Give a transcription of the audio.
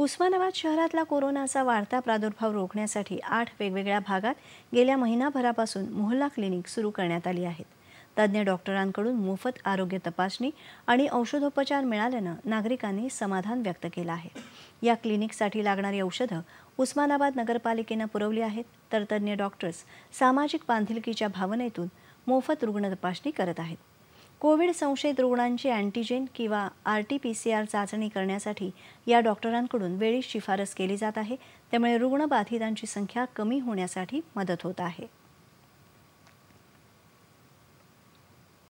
उस्मानाबाद शहरातला कोरोनाचा वाढता प्रादुर्भाव रोखण्यासाठी आठ वेगवेगळ्या भागात गेल्या महिनाभरापासून मोहल्ला क्लिनिक सुरू करण्यात आली आहेत तज्ज्ञ डॉक्टरांकडून मोफत आरोग्य तपासणी आणि औषधोपचार मिळाल्यानं नागरिकांनी समाधान व्यक्त केलं आहे या क्लिनिकसाठी लागणारी औषधं उस्मानाबाद नगरपालिकेनं पुरवली आहेत तर तज्ज्ञ डॉक्टर्स सामाजिक बांधिलकीच्या भावनेतून मोफत रुग्ण तपासणी करत आहेत कोविड संशयित रुग्णांची अँटीजेन किंवा R T P C R चाचणी करण्यासाठी या डॉक्टरांकडून वेळीच शिफारस केली जात आहे त्यामुळे रुग्ण बाधितांची संख्या कमी होण्यासाठी मदत होत आहे